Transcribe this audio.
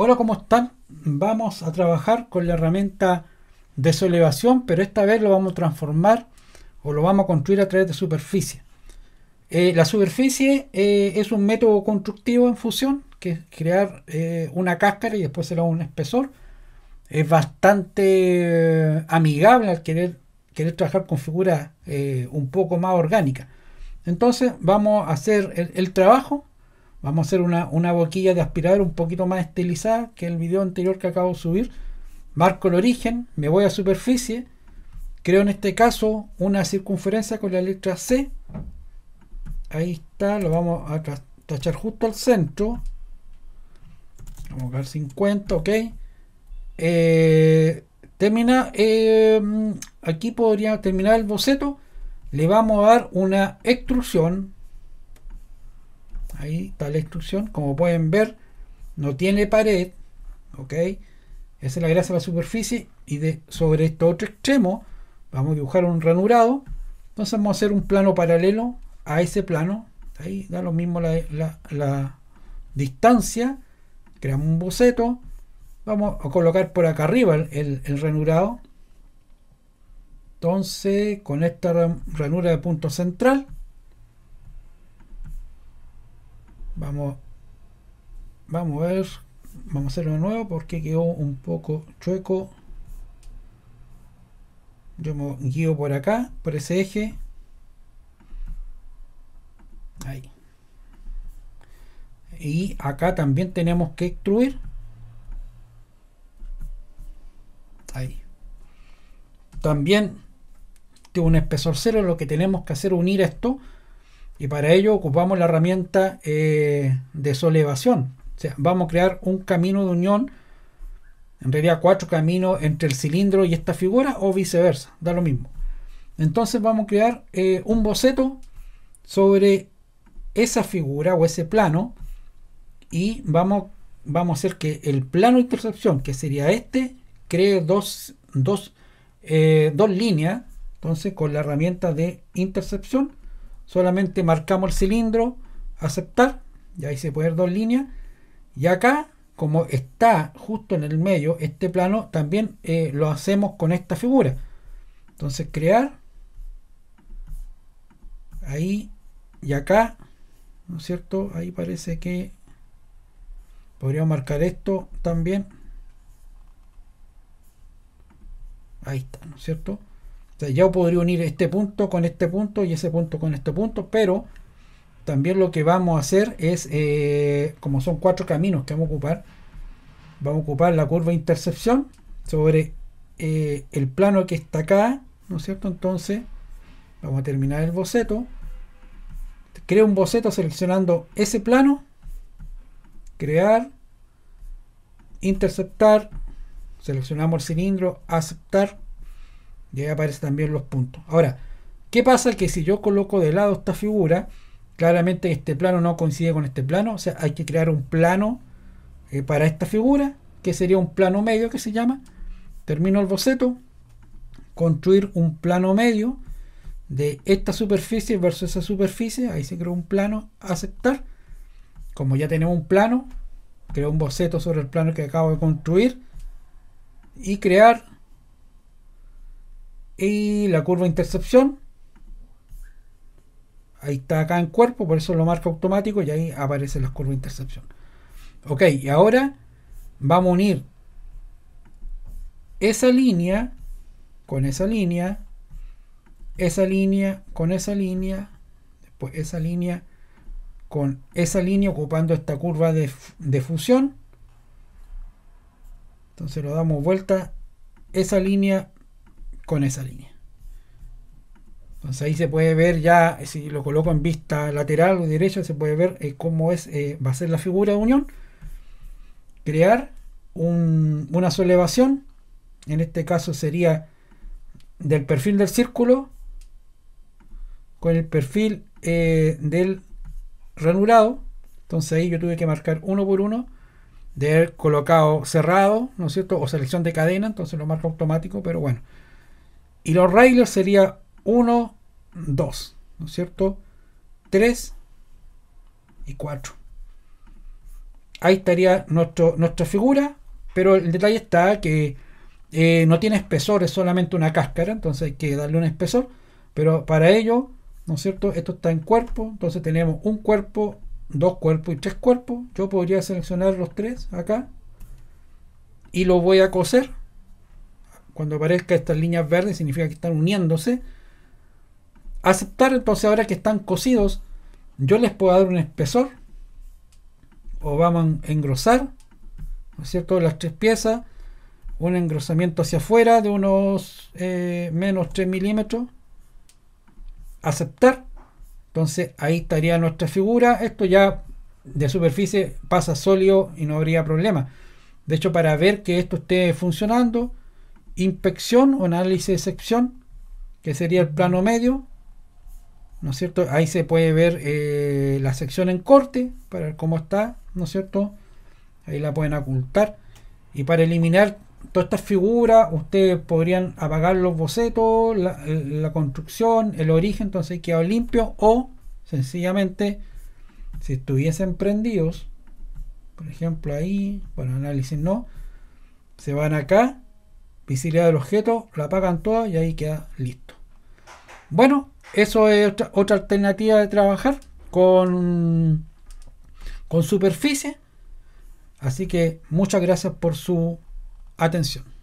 Hola, ¿cómo están? Vamos a trabajar con la herramienta de solevación, pero esta vez lo vamos a transformar o lo vamos a construir a través de superficie. Eh, la superficie eh, es un método constructivo en fusión, que es crear eh, una cáscara y después se le da un espesor. Es bastante amigable al querer, querer trabajar con figuras un poco más orgánicas. Entonces vamos a hacer el trabajo Vamos a hacer una, boquilla de aspirador un poquito más estilizada que el video anterior que acabo de subir. Marco el origen, me voy a superficie, creo en este caso una circunferencia con la letra C. Ahí está, lo vamos a tachar justo al centro. Vamos a dar 50, ok. Eh, termina, eh, aquí podría terminar el boceto. Le vamos a dar una extrusión Ahí está la instrucción. Como pueden ver, no tiene pared. ¿Ok? Esa es la grasa de la superficie. Y de, sobre este otro extremo vamos a dibujar un ranurado. Entonces vamos a hacer un plano paralelo a ese plano. Ahí da lo mismo la, distancia. Creamos un boceto. Vamos a colocar por acá arriba el, el ranurado. Entonces, con esta ranura de punto central, Vamos, vamos a ver, vamos a hacerlo de nuevo porque quedó un poco chueco. Yo me guío por acá, por ese eje. Ahí. Y acá también tenemos que extruir. Ahí. También tengo un espesor cero, lo que tenemos que hacer es unir esto y para ello ocupamos la herramienta eh, de solevación. O sea, vamos a crear un camino de unión, en realidad cuatro caminos entre el cilindro y esta figura o viceversa, da lo mismo. Entonces vamos a crear eh, un boceto sobre esa figura o ese plano y vamos, vamos a hacer que el plano de intercepción, que sería este, cree dos, dos, eh, dos líneas. Entonces con la herramienta de intercepción solamente marcamos el cilindro, aceptar, y ahí se puede ver dos líneas. Y acá, como está justo en el medio, este plano también eh, lo hacemos con esta figura. Entonces crear, ahí y acá, ¿no es cierto? Ahí parece que podríamos marcar esto también. Ahí está, ¿no es cierto? ya yo podría unir este punto con este punto y ese punto con este punto, pero también lo que vamos a hacer es, eh, como son cuatro caminos que vamos a ocupar, vamos a ocupar la curva de intercepción sobre eh, el plano que está acá, ¿no es cierto? Entonces, vamos a terminar el boceto. Creo un boceto seleccionando ese plano, crear, interceptar, seleccionamos el cilindro, aceptar, y ahí aparecen también los puntos. Ahora, ¿qué pasa? Que si yo coloco de lado esta figura, claramente este plano no coincide con este plano. O sea, hay que crear un plano eh, para esta figura, que sería un plano medio que se llama. Termino el boceto. Construir un plano medio de esta superficie versus esa superficie. Ahí se creó un plano. Aceptar. Como ya tenemos un plano, creo un boceto sobre el plano que acabo de construir. Y crear y la curva de intercepción. Ahí está acá en cuerpo, por eso lo marco automático y ahí aparece las curvas de intercepción. Ok, y ahora vamos a unir esa línea con esa línea, esa línea con esa línea, después esa línea con esa línea ocupando esta curva de, de fusión. Entonces lo damos vuelta esa línea con esa línea. Entonces ahí se puede ver ya, si lo coloco en vista lateral o derecha, se puede ver eh, cómo es, eh, va a ser la figura de unión. Crear una elevación, en este caso sería del perfil del círculo con el perfil eh, del ranulado. Entonces ahí yo tuve que marcar uno por uno de colocado cerrado, ¿no es cierto? O selección de cadena, entonces lo marco automático, pero bueno. Y los Railers sería 1, 2, ¿no es cierto? 3 y 4. Ahí estaría nuestra figura, pero el detalle está que eh, no tiene espesor, es solamente una cáscara, entonces hay que darle un espesor, pero para ello, ¿no es cierto? Esto está en cuerpo, entonces tenemos un cuerpo, dos cuerpos y tres cuerpos. Yo podría seleccionar los tres acá y lo voy a coser cuando aparezca estas líneas verdes significa que están uniéndose. Aceptar entonces ahora que están cosidos, yo les puedo dar un espesor o vamos a engrosar, ¿no es cierto? Las tres piezas, un engrosamiento hacia afuera de unos eh, menos 3 milímetros. Aceptar. Entonces ahí estaría nuestra figura. Esto ya de superficie pasa sólido y no habría problema. De hecho, para ver que esto esté funcionando, inspección o análisis de sección, que sería el plano medio, ¿no es cierto? Ahí se puede ver eh, la sección en corte para ver cómo está, ¿no es cierto? Ahí la pueden ocultar. Y para eliminar todas estas figuras, ustedes podrían apagar los bocetos, la, construcción, el origen, entonces que quedado limpio. O sencillamente, si estuviesen prendidos, por ejemplo ahí, bueno, análisis no, se van acá visibilidad del objeto, la apagan todas y ahí queda listo. Bueno, eso es otra, alternativa de trabajar con, con superficie. Así que muchas gracias por su atención.